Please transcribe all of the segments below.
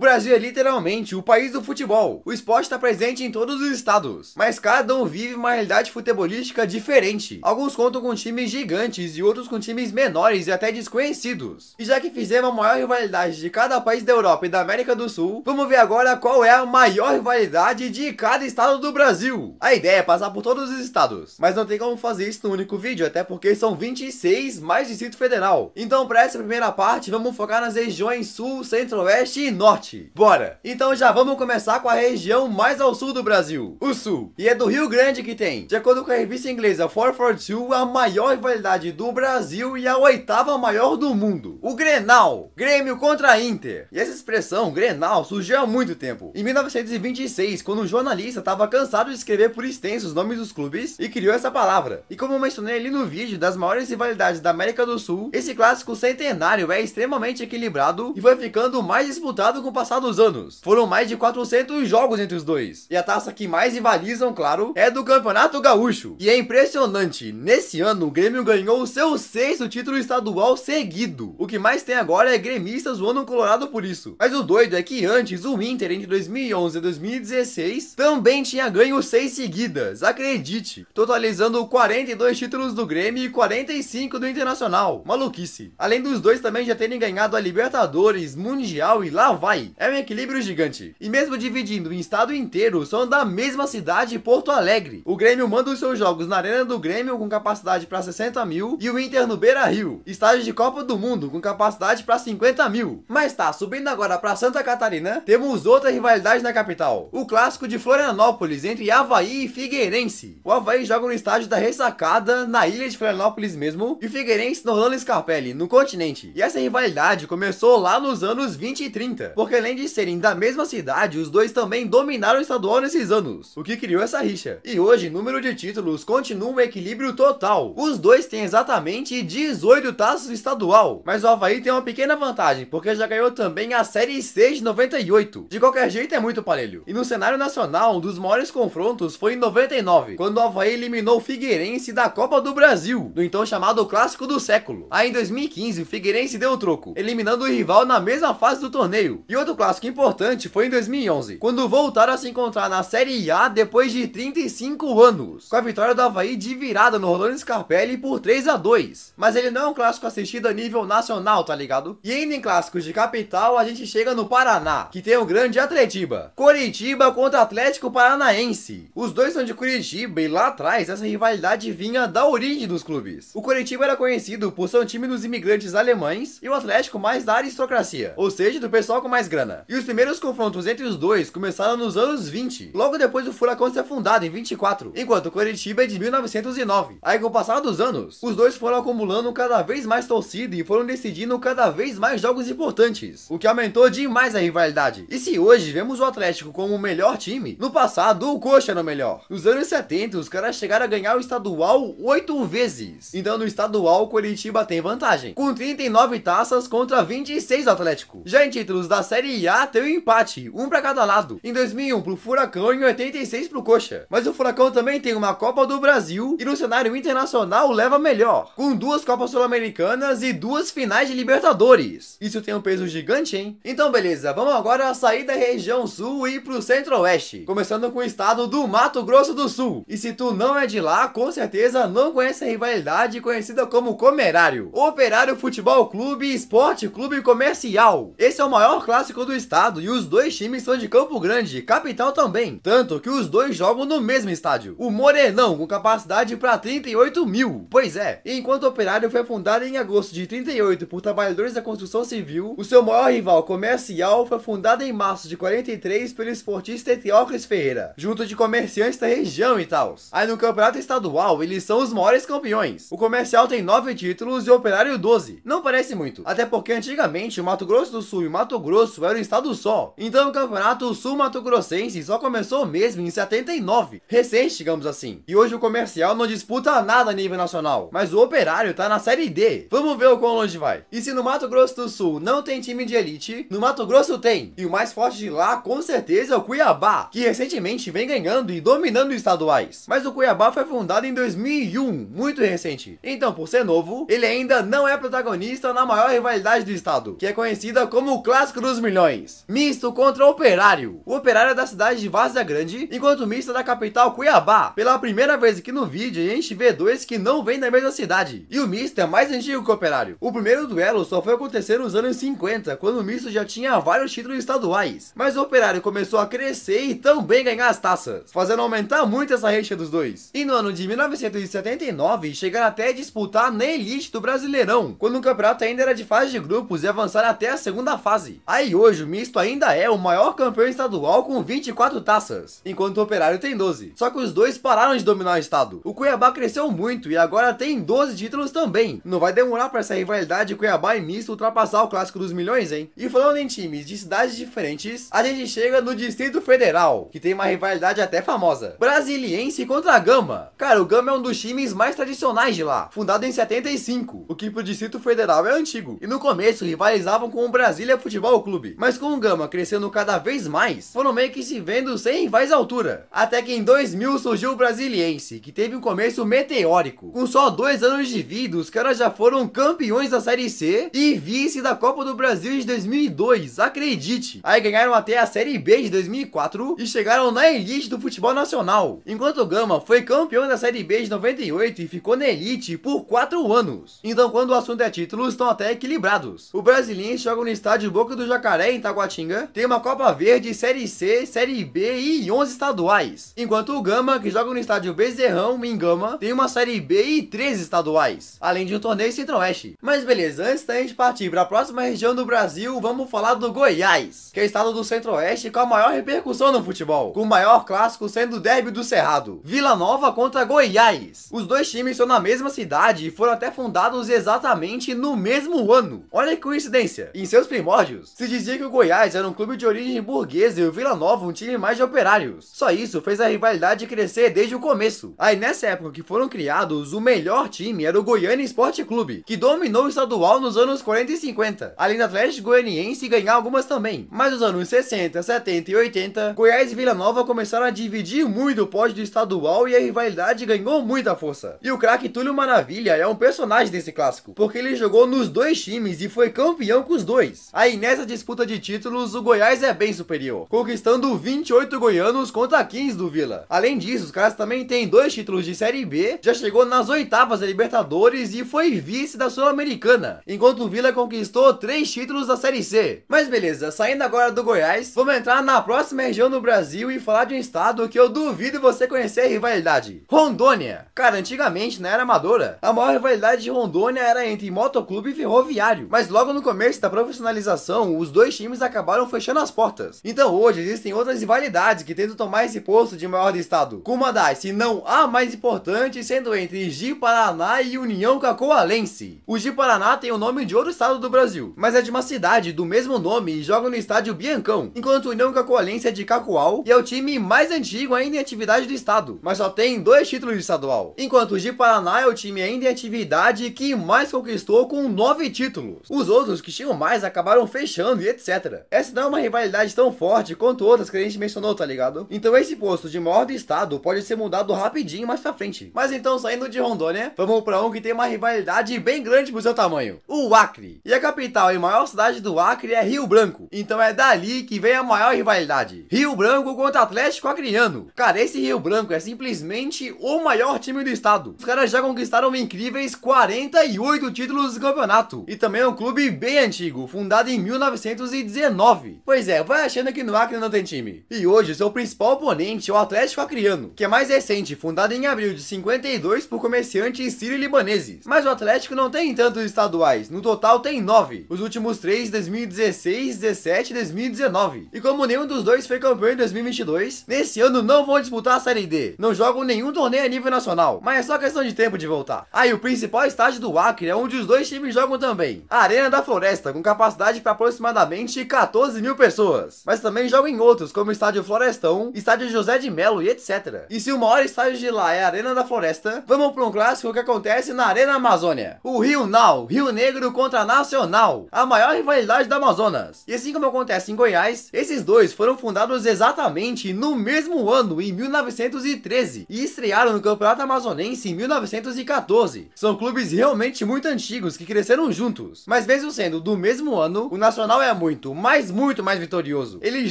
Brasil é literalmente o país do futebol. O esporte está presente em todos os estados, mas cada um vive uma realidade futebolística diferente. Alguns contam com times gigantes e outros com times menores e até desconhecidos. E já que fizemos a maior rivalidade de cada país da Europa e da América do Sul, vamos ver agora qual é a maior rivalidade de cada estado do Brasil. A ideia é passar por todos os estados, mas não tem como fazer isso num único vídeo, até porque são 26 mais Distrito Federal. Então para essa primeira parte, vamos focar nas regiões Sul, Centro-Oeste e Norte norte. Bora! Então já vamos começar com a região mais ao sul do Brasil, o sul. E é do Rio Grande que tem, de acordo com a revista inglesa 442, a maior rivalidade do Brasil e a oitava maior do mundo. O Grenal, Grêmio contra Inter. E essa expressão, Grenal, surgiu há muito tempo. Em 1926, quando um jornalista estava cansado de escrever por extenso os nomes dos clubes e criou essa palavra. E como eu mencionei ali no vídeo das maiores rivalidades da América do Sul, esse clássico centenário é extremamente equilibrado e foi ficando mais disputado com o Passados anos. Foram mais de 400 jogos entre os dois. E a taça que mais rivalizam, claro, é do Campeonato Gaúcho. E é impressionante, nesse ano o Grêmio ganhou o seu sexto título estadual seguido. O que mais tem agora é gremistas zoando o Colorado por isso. Mas o doido é que antes o Inter entre 2011 e 2016 também tinha ganho seis seguidas, acredite, totalizando 42 títulos do Grêmio e 45 do Internacional. Maluquice. Além dos dois também já terem ganhado a Libertadores, Mundial e lá vai. É um equilíbrio gigante. E mesmo dividindo em estado inteiro, são da mesma cidade Porto Alegre. O Grêmio manda os seus jogos na Arena do Grêmio com capacidade para 60 mil e o Inter no Beira Rio, estádio de Copa do Mundo com capacidade para 50 mil. Mas tá, subindo agora para Santa Catarina, temos outra rivalidade na capital. O clássico de Florianópolis entre Havaí e Figueirense. O Havaí joga no estádio da Ressacada, na ilha de Florianópolis mesmo, e o Figueirense no Orlando Scarpelli, no continente. E essa rivalidade começou lá nos anos 20 e 30, porque além de serem da mesma cidade, os dois também dominaram o estadual nesses anos, o que criou essa rixa. E hoje, número de títulos continua um equilíbrio total. Os dois têm exatamente 18 taças estadual, mas o Havaí tem uma pequena vantagem, porque já ganhou também a Série C de 98. De qualquer jeito, é muito parelho. E no cenário nacional, um dos maiores confrontos foi em 99, quando o Havaí eliminou o Figueirense da Copa do Brasil, no então chamado Clássico do Século. Aí em 2015, o Figueirense deu o troco, eliminando o rival na mesma fase do torneio. E outro clássico importante foi em 2011, quando voltaram a se encontrar na Série A depois de 35 anos, com a vitória do Havaí de virada no Rolando Scarpelli por 3 a 2 Mas ele não é um clássico assistido a nível nacional, tá ligado? E ainda em clássicos de capital, a gente chega no Paraná, que tem o grande Atletiba. Coritiba contra Atlético Paranaense. Os dois são de Curitiba e lá atrás essa rivalidade vinha da origem dos clubes. O Coritiba era conhecido por ser um time dos imigrantes alemães e o Atlético mais da aristocracia, ou seja, do pessoal com mais grana. E os primeiros confrontos entre os dois começaram nos anos 20, logo depois do Furacão ser é fundado em 24, enquanto o Curitiba é de 1909. Aí com o passar dos anos, os dois foram acumulando cada vez mais torcida e foram decidindo cada vez mais jogos importantes, o que aumentou demais a rivalidade. E se hoje vemos o Atlético como o melhor time, no passado o Coxa era o melhor. Nos anos 70, os caras chegaram a ganhar o estadual oito vezes. Então no estadual, o Curitiba tem vantagem, com 39 taças contra 26 do Atlético. Já em títulos da Série Série A tem um empate, um para cada lado. Em 2001 pro Furacão e em 86 pro Coxa. Mas o Furacão também tem uma Copa do Brasil e no cenário internacional leva melhor, com duas Copas Sul-Americanas e duas finais de Libertadores. Isso tem um peso gigante, hein? Então beleza, vamos agora sair da região sul e ir pro centro-oeste, começando com o estado do Mato Grosso do Sul. E se tu não é de lá, com certeza não conhece a rivalidade conhecida como Comerário. Operário Futebol Clube e Esporte Clube Comercial. Esse é o maior clássico clássico do estado e os dois times são de Campo Grande, capital também. Tanto que os dois jogam no mesmo estádio. O Morenão, com capacidade para 38 mil. Pois é, enquanto o Operário foi fundado em agosto de 38 por trabalhadores da construção civil, o seu maior rival comercial foi fundado em março de 43 pelo esportista Eteócles Ferreira, junto de comerciantes da região e tal. Aí no campeonato estadual, eles são os maiores campeões. O comercial tem 9 títulos e o Operário 12. Não parece muito, até porque antigamente o Mato Grosso do Sul e o Mato Grosso Grosso era um estado só. Então o campeonato sul-mato-grossense só começou mesmo em 79, recente digamos assim. E hoje o comercial não disputa nada a nível nacional, mas o operário tá na Série D. Vamos ver o quão longe vai. E se no Mato Grosso do Sul não tem time de elite, no Mato Grosso tem. E o mais forte de lá com certeza é o Cuiabá, que recentemente vem ganhando e dominando estaduais. Mas o Cuiabá foi fundado em 2001, muito recente. Então por ser novo, ele ainda não é protagonista na maior rivalidade do estado, que é conhecida como o Clássico dos Mineiros milhões. Misto contra Operário. O Operário é da cidade de Várzea Grande, enquanto o Misto é da capital Cuiabá. Pela primeira vez aqui no vídeo, a gente vê dois que não vêm da mesma cidade. E o Misto é mais antigo que o Operário. O primeiro duelo só foi acontecer nos anos 50, quando o Misto já tinha vários títulos estaduais. Mas o Operário começou a crescer e também ganhar as taças, fazendo aumentar muito essa rixa dos dois. E no ano de 1979, chegaram até a disputar na elite do Brasileirão, quando o campeonato ainda era de fase de grupos e avançaram até a segunda fase. Aí hoje o Misto ainda é o maior campeão estadual com 24 taças, enquanto o Operário tem 12. Só que os dois pararam de dominar o estado. O Cuiabá cresceu muito e agora tem 12 títulos também. Não vai demorar para essa rivalidade Cuiabá e Misto ultrapassar o Clássico dos Milhões, hein? E falando em times de cidades diferentes, a gente chega no Distrito Federal, que tem uma rivalidade até famosa. Brasiliense contra Gama. Cara, o Gama é um dos times mais tradicionais de lá, fundado em 75, o que pro Distrito Federal é antigo. E no começo rivalizavam com o Brasília Futebol Clube clube. Mas com o Gama crescendo cada vez mais, foram meio que se vendo sem mais altura. Até que em 2000 surgiu o Brasiliense, que teve um começo meteórico. Com só dois anos de vida, os caras já foram campeões da Série C e vice da Copa do Brasil de 2002, acredite. Aí ganharam até a Série B de 2004 e chegaram na elite do futebol nacional. Enquanto o Gama foi campeão da Série B de 98 e ficou na elite por 4 anos. Então quando o assunto é títulos, estão até equilibrados. O Brasiliense joga no estádio Boca do Jacaré Jacaré em Itaguatinga tem uma Copa Verde, Série C, Série B e 11 estaduais. Enquanto o Gama, que joga no estádio Bezerrão, em Gama, tem uma Série B e 13 estaduais, além de um torneio Centro-Oeste. Mas beleza, antes da gente partir para a próxima região do Brasil, vamos falar do Goiás, que é o estado do Centro-Oeste com a maior repercussão no futebol, com o maior clássico sendo o Derby do Cerrado, Vila Nova contra Goiás. Os dois times são na mesma cidade e foram até fundados exatamente no mesmo ano. Olha que coincidência, em seus primórdios, se dizia que o Goiás era um clube de origem burguesa e o Vila Nova um time mais de operários. Só isso fez a rivalidade crescer desde o começo. Aí nessa época que foram criados, o melhor time era o Goiânia Esporte Clube, que dominou o estadual nos anos 40 e 50, além do Atlético Goianiense ganhar algumas também. Mas nos anos 60, 70 e 80, Goiás e Vila Nova começaram a dividir muito o pódio do estadual e a rivalidade ganhou muita força. E o craque Túlio Maravilha é um personagem desse clássico, porque ele jogou nos dois times e foi campeão com os dois. Aí nessa disputa disputa de títulos, o Goiás é bem superior, conquistando 28 goianos contra 15 do Vila. Além disso, os caras também têm dois títulos de Série B, já chegou nas oitavas da Libertadores e foi vice da Sul-Americana, enquanto o Vila conquistou três títulos da Série C. Mas beleza, saindo agora do Goiás, vamos entrar na próxima região do Brasil e falar de um estado que eu duvido você conhecer a rivalidade, Rondônia. Cara, antigamente, não né, era amadora, a maior rivalidade de Rondônia era entre motoclube e ferroviário, mas logo no começo da profissionalização, os dois dois times acabaram fechando as portas. Então hoje existem outras rivalidades que tentam tomar esse posto de maior estado, com uma das, se não a mais importante, sendo entre Gi Paraná e União Cacoalense. O Gi Paraná tem o nome de outro estado do Brasil, mas é de uma cidade do mesmo nome e joga no estádio Biancão, enquanto o União Cacoalense é de Cacoal e é o time mais antigo ainda em atividade do estado, mas só tem dois títulos de estadual, enquanto o Gi Paraná é o time ainda em atividade que mais conquistou com nove títulos. Os outros que tinham mais acabaram fechando e etc. Essa não é uma rivalidade tão forte quanto outras que a gente mencionou, tá ligado? Então esse posto de maior do estado pode ser mudado rapidinho mais pra frente. Mas então, saindo de Rondônia, né? vamos pra um que tem uma rivalidade bem grande pro seu tamanho, o Acre. E a capital e maior cidade do Acre é Rio Branco. Então é dali que vem a maior rivalidade. Rio Branco contra Atlético Acreano. Cara, esse Rio Branco é simplesmente o maior time do estado. Os caras já conquistaram incríveis 48 títulos de campeonato. E também é um clube bem antigo, fundado em 1900 1919. Pois é, vai achando que no Acre não tem time. E hoje, seu principal oponente é o Atlético Acreano, que é mais recente, fundado em abril de 52 por comerciantes sírio-libaneses. Mas o Atlético não tem tantos estaduais, no total tem 9. Os últimos 3, 2016, 17 e 2019. E como nenhum dos dois foi campeão em 2022, nesse ano não vão disputar a Série D. Não jogam nenhum torneio a nível nacional, mas é só questão de tempo de voltar. Aí ah, o principal estádio do Acre é onde os dois times jogam também. A Arena da Floresta, com capacidade para aproximadamente aproximadamente 14 mil pessoas, mas também joga em outros, como o Estádio Florestão, Estádio José de Melo e etc. E se o maior estádio de lá é a Arena da Floresta, vamos para um clássico que acontece na Arena Amazônia. O Rio Nau, Rio Negro contra Nacional, a maior rivalidade da Amazonas. E assim como acontece em Goiás, esses dois foram fundados exatamente no mesmo ano, em 1913, e estrearam no Campeonato Amazonense em 1914. São clubes realmente muito antigos que cresceram juntos, mas mesmo sendo do mesmo ano, o Nacional é muito, mas muito mais vitorioso. Eles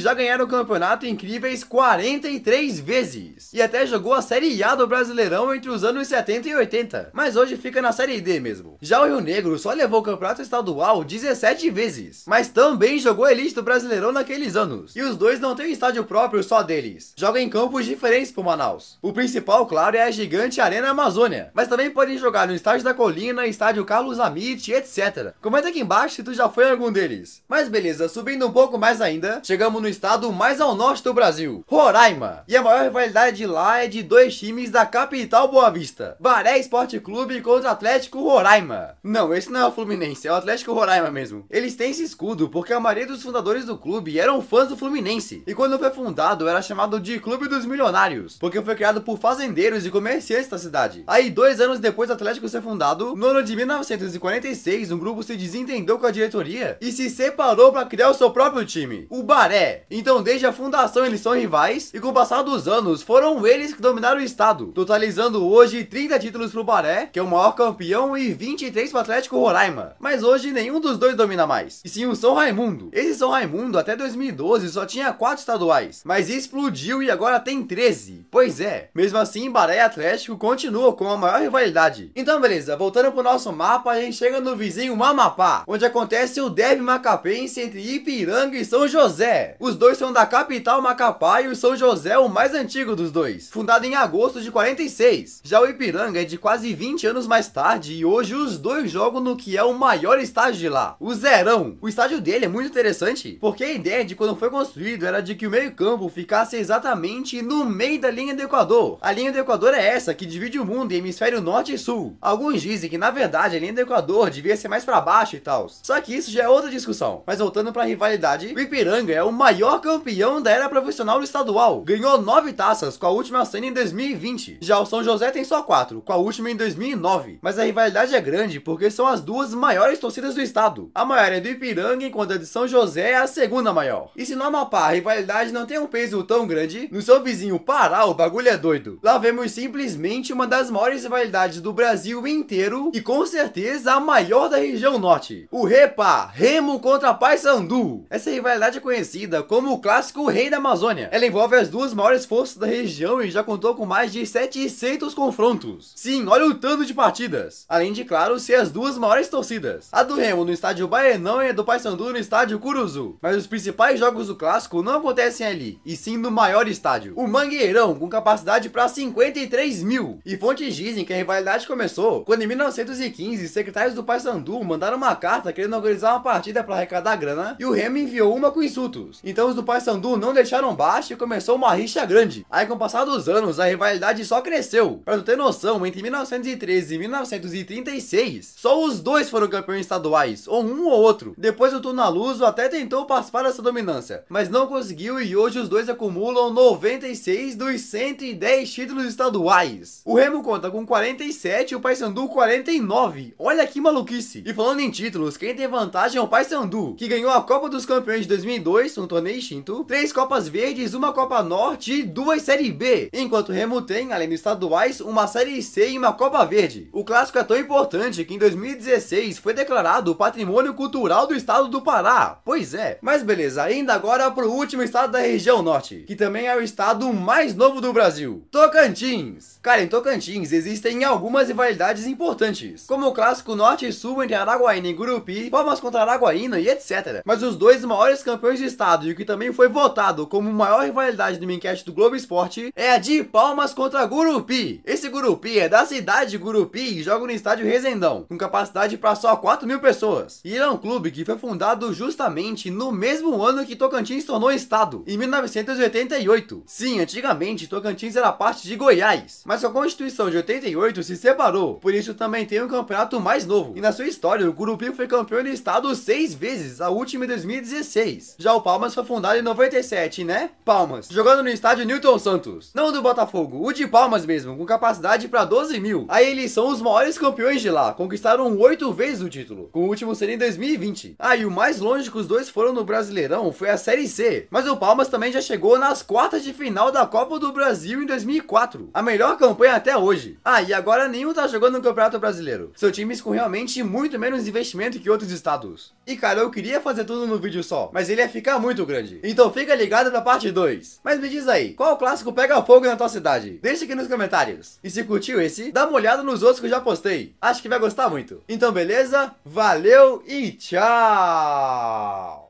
já ganharam o campeonato incríveis 43 vezes e até jogou a Série A do Brasileirão entre os anos 70 e 80, mas hoje fica na Série D mesmo. Já o Rio Negro só levou o campeonato estadual 17 vezes, mas também jogou a elite do Brasileirão naqueles anos. E os dois não têm estádio próprio só deles, jogam em campos diferentes pro Manaus. O principal, claro, é a gigante Arena Amazônia, mas também podem jogar no estádio da Colina, estádio Carlos Amit, etc. Comenta aqui embaixo se tu já foi em algum deles. Mas beleza, beleza, subindo um pouco mais ainda, chegamos no estado mais ao norte do Brasil, Roraima. E a maior rivalidade lá é de dois times da capital Boa Vista, Baré Esporte Clube contra Atlético Roraima. Não, esse não é o Fluminense, é o Atlético Roraima mesmo. Eles têm esse escudo porque a maioria dos fundadores do clube eram fãs do Fluminense. E quando foi fundado, era chamado de Clube dos Milionários, porque foi criado por fazendeiros e comerciantes da cidade. Aí, dois anos depois do Atlético ser fundado, no ano de 1946, um grupo se desentendeu com a diretoria e se separou fundador para criar o seu próprio time, o Baré. Então desde a fundação eles são rivais e com o passar dos anos foram eles que dominaram o estado, totalizando hoje 30 títulos pro Baré, que é o maior campeão, e 23 pro Atlético Roraima. Mas hoje nenhum dos dois domina mais, e sim o São Raimundo. Esse São Raimundo até 2012 só tinha 4 estaduais, mas explodiu e agora tem 13. Pois é, mesmo assim Baré e Atlético continuam com a maior rivalidade. Então beleza, voltando pro nosso mapa, a gente chega no vizinho Mamapá, onde acontece o Derby Macapense entre Ipiranga e São José. Os dois são da capital Macapá e o São José é o mais antigo dos dois, fundado em agosto de 46. Já o Ipiranga é de quase 20 anos mais tarde e hoje os dois jogam no que é o maior estádio de lá, o Zerão. O estádio dele é muito interessante, porque a ideia de quando foi construído era de que o meio-campo ficasse exatamente no meio da linha do Equador. A linha do Equador é essa que divide o mundo em hemisfério norte e sul. Alguns dizem que na verdade a linha do Equador devia ser mais para baixo e tal. Só que isso já é outra discussão. Mas Voltando voltando pra rivalidade, o Ipiranga é o maior campeão da era profissional estadual. Ganhou nove taças, com a última sendo em 2020. Já o São José tem só quatro, com a última em 2009. Mas a rivalidade é grande porque são as duas maiores torcidas do estado. A maior é do Ipiranga, enquanto a de São José é a segunda maior. E se no Amapá a rivalidade não tem um peso tão grande, no seu vizinho Pará o bagulho é doido. Lá vemos simplesmente uma das maiores rivalidades do Brasil inteiro e com certeza a maior da região norte. O Repa, Remo contra Pai Paysandu. Essa rivalidade é conhecida como o clássico Rei da Amazônia. Ela envolve as duas maiores forças da região e já contou com mais de 700 confrontos. Sim, olha o tanto de partidas. Além de, claro, ser as duas maiores torcidas. A do Remo no estádio Baenão e a do Paysandu no estádio Curuzu. Mas os principais jogos do clássico não acontecem ali, e sim no maior estádio. O Mangueirão, com capacidade para 53 mil. E fontes dizem que a rivalidade começou quando em 1915 secretários do Paysandu mandaram uma carta querendo organizar uma partida para arrecadar grana né? e o Remo enviou uma com insultos. Então os do Sandu não deixaram baixo e começou uma rixa grande. Aí com o passar dos anos, a rivalidade só cresceu. Pra tu ter noção, entre 1913 e 1936, só os dois foram campeões estaduais, ou um ou outro. Depois o Tunaluso até tentou passar essa dominância, mas não conseguiu e hoje os dois acumulam 96 dos 110 títulos estaduais. O Remo conta com 47 e o Paysandu 49. Olha que maluquice. E falando em títulos, quem tem vantagem é o Paysandu, que ganhou a Copa dos Campeões de 2002, um torneio extinto, três Copas Verdes, uma Copa Norte e duas Série B, enquanto o Remo tem, além dos estaduais, uma Série C e uma Copa Verde. O clássico é tão importante que em 2016 foi declarado Patrimônio Cultural do Estado do Pará. Pois é. Mas beleza, ainda agora pro último estado da região norte, que também é o estado mais novo do Brasil, Tocantins. Cara, em Tocantins existem algumas rivalidades importantes, como o clássico Norte e Sul entre Araguaína e Gurupi, Palmas contra Araguaína e etc. Mas os dois maiores campeões de estado e o que também foi votado como maior rivalidade no enquete do Globo Esporte é a de Palmas contra Gurupi. Esse Gurupi é da cidade de Gurupi e joga no estádio Resendão, com capacidade para só 4 mil pessoas. E ele é um clube que foi fundado justamente no mesmo ano que Tocantins tornou estado, em 1988. Sim, antigamente Tocantins era parte de Goiás, mas a Constituição de 88 se separou, por isso também tem um campeonato mais novo. E na sua história, o Gurupi foi campeão do estado seis vezes, última em 2016. Já o Palmas foi fundado em 97, né? Palmas, jogando no estádio Newton Santos. Não do Botafogo, o de Palmas mesmo, com capacidade para 12 mil. Aí eles são os maiores campeões de lá, conquistaram oito vezes o título, com o último sendo em 2020. Ah, e o mais longe que os dois foram no Brasileirão foi a Série C, mas o Palmas também já chegou nas quartas de final da Copa do Brasil em 2004. A melhor campanha até hoje. Ah, e agora nenhum tá jogando no Campeonato Brasileiro. Seu time com realmente muito menos investimento que outros estados. E cara, eu queria ia fazer tudo no vídeo só, mas ele ia ficar muito grande. Então fica ligado pra parte 2. Mas me diz aí, qual clássico pega fogo na tua cidade? Deixa aqui nos comentários. E se curtiu esse, dá uma olhada nos outros que eu já postei. Acho que vai gostar muito. Então beleza? Valeu e tchau!